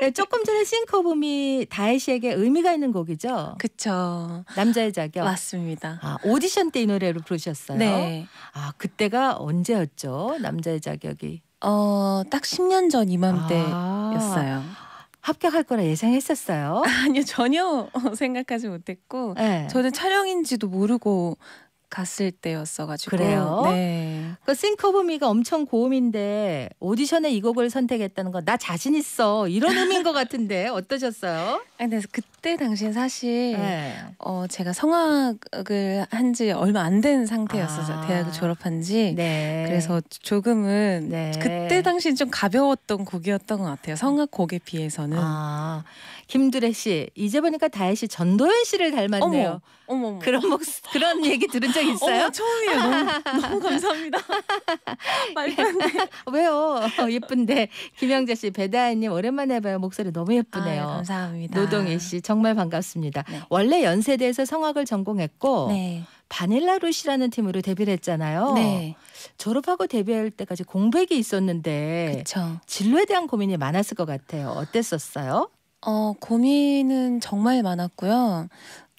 네, 조금 전에 싱커붐이 다혜 씨에게 의미가 있는 곡이죠. 그렇죠. 남자의 자격. 맞습니다. 아, 오디션 때 이 노래를 부르셨어요. 네. 아 그때가 언제였죠? 남자의 자격이. 어 딱 10년 전 이맘때였어요. 아. 합격할 거라 예상했었어요. 아니요 전혀 생각하지 못했고 네. 저는 촬영인지도 모르고 갔을 때였어가지고 그래요. 네. 그 싱크 오브 미가 엄청 고음인데 오디션에 이 곡을 선택했다는 건 나 자신 있어 이런 의미인 것 같은데 어떠셨어요? 아니, 근데 그때 당시에 사실 네. 어, 제가 성악을 한 지 얼마 안 된 상태였어요. 아. 대학을 졸업한 지. 네. 그래서 조금은 네. 그때 당시 엔좀 가벼웠던 곡이었던 것 같아요. 성악 곡에 비해서는. 아. 김두래 씨 이제 보니까 다혜 씨 전도연 씨를 닮았네요. 어머, 어머, 어머. 그런 목 그런 얘기 들은 적 있어요? 어머, 처음이에요. 너무, 너무 감사합니다. 말도 네. 왜요? 어, 예쁜데 김영자 씨, 배다혜님 오랜만에 봐요. 목소리 너무 예쁘네요. 아유, 감사합니다. 노동희 씨 정말 반갑습니다. 네. 원래 연세대에서 성악을 전공했고 네. 바닐라 루시라는 팀으로 데뷔를 했잖아요. 네. 졸업하고 데뷔할 때까지 공백이 있었는데 그쵸. 진로에 대한 고민이 많았을 것 같아요. 어땠었어요? 어, 고민은 정말 많았고요.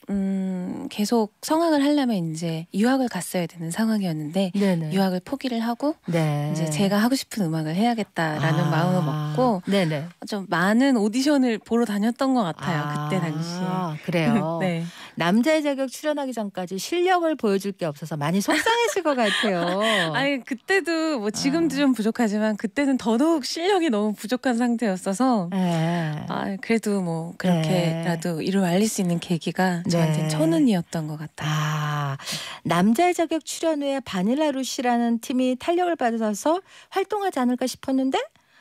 음, 계속 성악을 하려면 이제 유학을 갔어야 되는 상황이었는데 네네. 유학을 포기를 하고 네. 이제 제가 하고 싶은 음악을 해야겠다라는 아. 마음을 먹고 네네. 좀 많은 오디션을 보러 다녔던 것 같아요 아. 그때 당시에 그래요 네. 남자의 자격 출연하기 전까지 실력을 보여줄 게 없어서 많이 속상했을 것 같아요 아니 그때도 뭐 지금도 아. 좀 부족하지만 그때는 더더욱 실력이 너무 부족한 상태였어서 네. 아 그래도 뭐 그렇게라도 네. 이를 알릴 수 있는 계기가 네. 저한테 네. 천운이었던것 같아요. 아, 남자 자격 출연 후에 바닐라 루시라는 팀이 탄력을 받아서 활동하지 않을까 싶었는데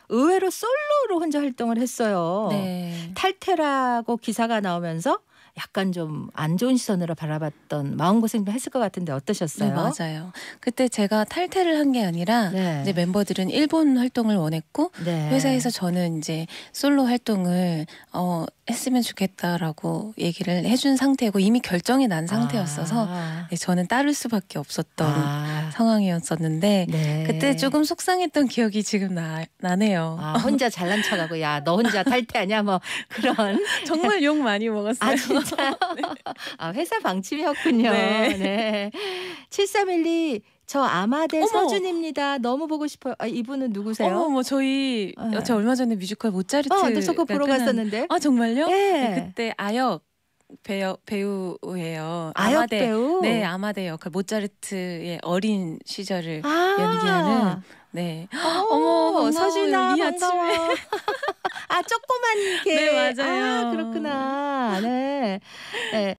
의외로 솔로로 혼자 활동을 했어요. 네. 탈퇴라고 기사가 나오면서 약간 좀 안 좋은 시선으로 바라봤던 마음고생도 했을 것 같은데 어떠셨어요? 네, 맞아요. 그때 제가 탈퇴를 한 게 아니라 네. 이제 멤버들은 일본 활동을 원했고 네. 회사에서 저는 이제 솔로 활동을 어 했으면 좋겠다라고 얘기를 해준 상태고 이미 결정이 난 상태였어서 아. 네, 저는 따를 수밖에 없었던 아. 상황이었었는데 네. 그때 조금 속상했던 기억이 지금 나, 나네요. 아, 혼자 잘난 척하고 야 너 혼자 탈퇴하냐 뭐 그런 정말 욕 많이 먹었어요. 아 진짜 네. 아, 회사 방침이었군요. 네. 네. 7312저 아마대 어머. 서준입니다. 너무 보고 싶어요. 아, 이분은 누구세요? 어머, 뭐 저희 네. 제가 얼마 전에 뮤지컬 모차르트 어, 네, 저거 보러 갔었는데. 아 정말요? 네. 네 그때 아역 배우 배우예요. 아역 아마데, 배우. 네, 아마데 역할 모차르트의 어린 시절을 아~ 연기하는. 네. 어머, 서준아 반가워. 아 조그만 게. 네 맞아요. 아, 그렇구나. 네. 네.